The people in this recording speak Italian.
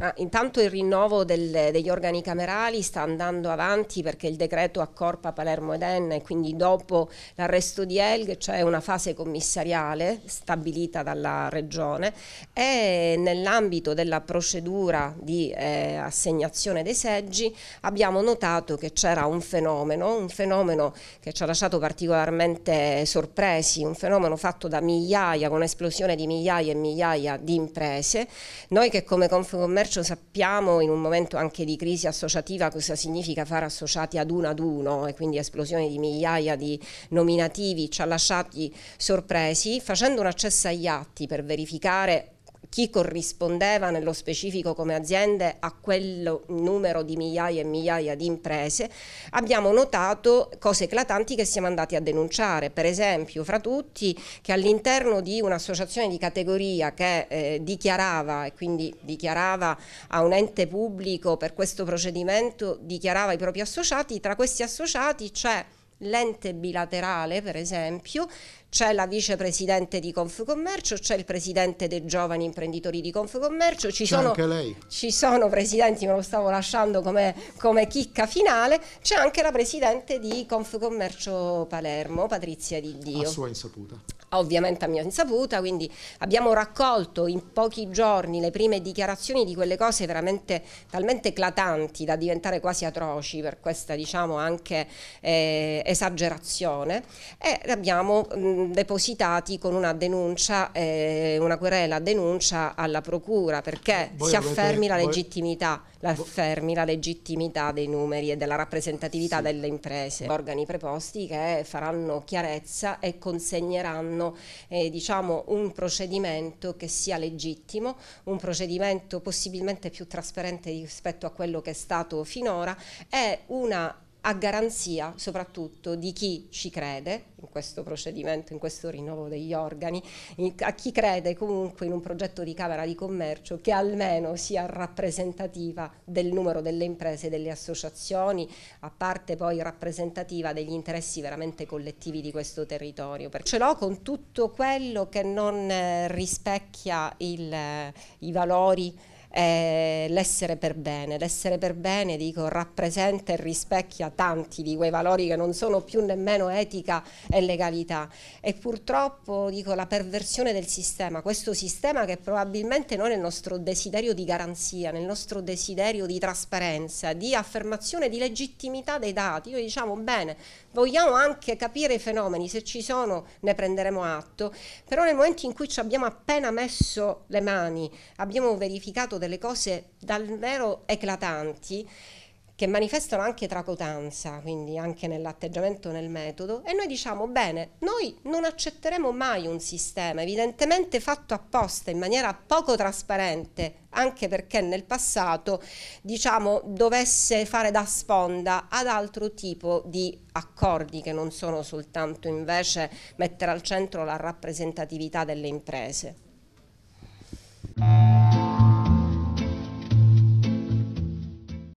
Ah, intanto il rinnovo del, degli organi camerali sta andando avanti perché il decreto accorpa Palermo ed Enne, quindi dopo l'arresto di Elg c'è una fase commissariale stabilita dalla Regione e nell'ambito della procedura di eh, assegnazione dei seggi abbiamo notato che c'era un fenomeno, un fenomeno che ci ha lasciato particolarmente sorpresi, un fenomeno fatto da migliaia, con esplosione di migliaia e migliaia di imprese. Noi che come Confcommercio commercio sappiamo in un momento anche di crisi associativa cosa significa fare associati ad uno ad uno e quindi esplosione di migliaia di nominativi ci ha lasciati sorpresi, facendo un accesso agli atti per verificare chi corrispondeva nello specifico come aziende a quel numero di migliaia e migliaia di imprese, abbiamo notato cose eclatanti che siamo andati a denunciare, per esempio fra tutti che all'interno di un'associazione di categoria che eh, dichiarava e quindi dichiarava a un ente pubblico per questo procedimento, dichiarava i propri associati, tra questi associati c'è l'ente bilaterale per esempio, c'è la vicepresidente di Confcommercio, c'è il presidente dei giovani imprenditori di Confcommercio, ci, sono, ci sono presidenti, me lo stavo lasciando come, come chicca finale, c'è anche la presidente di Confcommercio Palermo, Patrizia Di Dio. A sua insaputa. Ovviamente a mia insaputa, quindi abbiamo raccolto in pochi giorni le prime dichiarazioni di quelle cose veramente talmente eclatanti da diventare quasi atroci per questa diciamo anche eh, esagerazione e abbiamo mh, mm, Mm, depositati con una denuncia, eh, una querela denuncia alla procura perché voi si affermi, avete, la legittimità, voi... affermi la legittimità dei numeri e della rappresentatività sì. delle imprese. Organi preposti che faranno chiarezza e consegneranno eh, diciamo, un procedimento che sia legittimo, un procedimento possibilmente più trasparente rispetto a quello che è stato finora e una a garanzia soprattutto di chi ci crede in questo procedimento, in questo rinnovo degli organi, a chi crede comunque in un progetto di Camera di Commercio che almeno sia rappresentativa del numero delle imprese e delle associazioni, a parte poi rappresentativa degli interessi veramente collettivi di questo territorio. Perché ce l'ho con tutto quello che non eh, rispecchia il, eh, i valori eh, l'essere per bene. L'essere per bene, dico, rappresenta e rispecchia tanti di quei valori che non sono più nemmeno etica e legalità. E purtroppo, dico, la perversione del sistema, questo sistema che probabilmente noi nel nostro desiderio di garanzia, nel nostro desiderio di trasparenza, di affermazione di legittimità dei dati, noi diciamo bene, vogliamo anche capire i fenomeni, se ci sono ne prenderemo atto, però nel momento in cui ci abbiamo appena messo le mani, abbiamo verificato delle cose davvero eclatanti, che manifestano anche tracotanza, quindi anche nell'atteggiamento, nel metodo, e noi diciamo, bene, noi non accetteremo mai un sistema evidentemente fatto apposta in maniera poco trasparente, anche perché nel passato, diciamo, dovesse fare da sponda ad altro tipo di accordi che non sono soltanto invece mettere al centro la rappresentatività delle imprese.